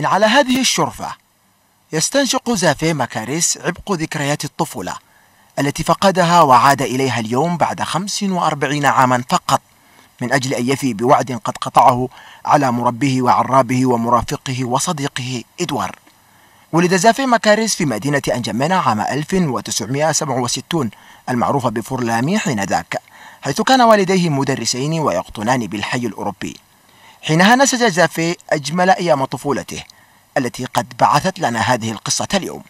من على هذه الشرفة يستنشق زافي مكاريس عبق ذكريات الطفولة التي فقدها وعاد إليها اليوم بعد 45 عاما فقط من أجل أن يفي بوعد قد قطعه على مربه وعرابه ومرافقه وصديقه إدوار ولد زافي مكاريس في مدينة أنجمينا عام 1967 المعروفة بفورلامي حينذاك حيث كان والديه مدرسين ويقطنان بالحي الأوروبي حينها نسج جافي أجمل أيام طفولته التي قد بعثت لنا هذه القصة اليوم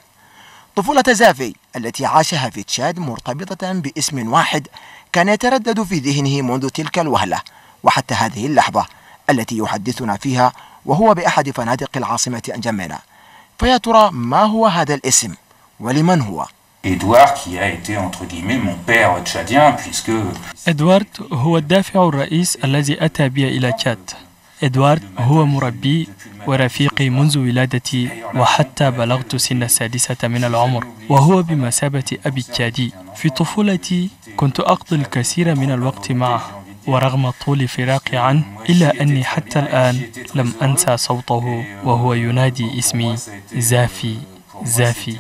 طفولة زافي التي عاشها في تشاد مرتبطة باسم واحد كان يتردد في ذهنه منذ تلك الوهلة وحتى هذه اللحظة التي يحدثنا فيها وهو بأحد فنادق العاصمة أنجمنا فيا ترى ما هو هذا الاسم ولمن هو؟ إدوارد هو الدافع الرئيس الذي أتى بي إلى تشاد إدوارد هو مربي ورفيقي منذ ولادتي وحتى بلغت سن السادسة من العمر وهو بمثابة أبي الجادي في طفولتي كنت أقضي الكثير من الوقت معه ورغم طول فراقي عنه إلا أني حتى الآن لم أنسى صوته وهو ينادي اسمي زافي زافي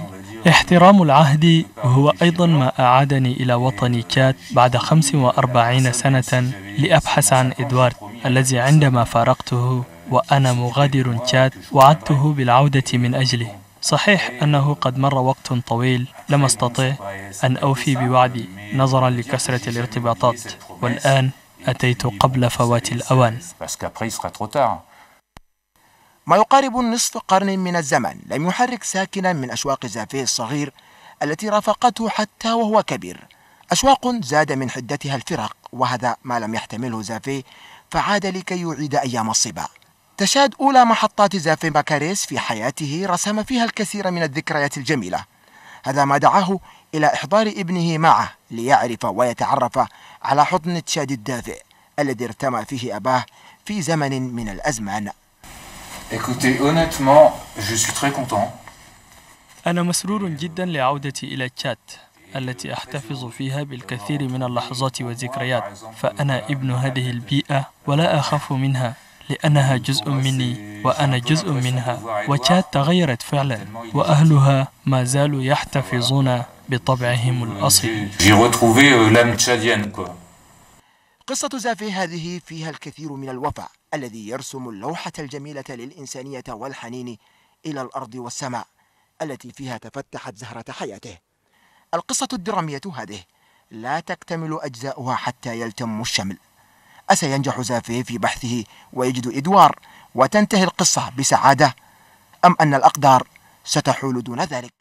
احترام العهد هو أيضا ما أعادني إلى وطني كات بعد 45 سنة لأبحث عن إدوارد الذي عندما فارقته وأنا مغادر تشاد وعدته بالعودة من أجله صحيح أنه قد مر وقت طويل لم أستطع أن أوفي بوعدي نظرا لكثرة الارتباطات والآن أتيت قبل فوات الأوان ما يقارب نصف قرن من الزمن لم يحرك ساكنا من أشواق زافيه الصغير التي رافقته حتى وهو كبير أشواق زاد من حدتها الفرق وهذا ما لم يحتمله زافيه فعاد لكي يعيد أيام الصبا تشاد أولى محطات زافي بكاريس في حياته رسم فيها الكثير من الذكريات الجميلة هذا ما دعاه إلى إحضار ابنه معه ليعرف ويتعرف على حضن تشاد الدافئ الذي ارتمى فيه أباه في زمن من الأزمان Écoutez, honnêtement, je suis très content. أنا مسرور جدا لعودتي إلى تشاد التي أحتفظ فيها بالكثير من اللحظات والذكريات فأنا ابن هذه البيئة ولا أخاف منها لأنها جزء مني وأنا جزء منها وتشاد تغيرت فعلا وأهلها ما زالوا يحتفظون بطبعهم الأصلي euh, قصة زافي هذه فيها الكثير من الوفاء الذي يرسم اللوحة الجميلة للإنسانية والحنين إلى الأرض والسماء التي فيها تفتحت زهرة حياته القصة الدرامية هذه لا تكتمل أجزاؤها حتى يلتم الشمل أسينجح زافي في بحثه ويجد إدوار وتنتهي القصة بسعادة أم أن الأقدار ستحول دون ذلك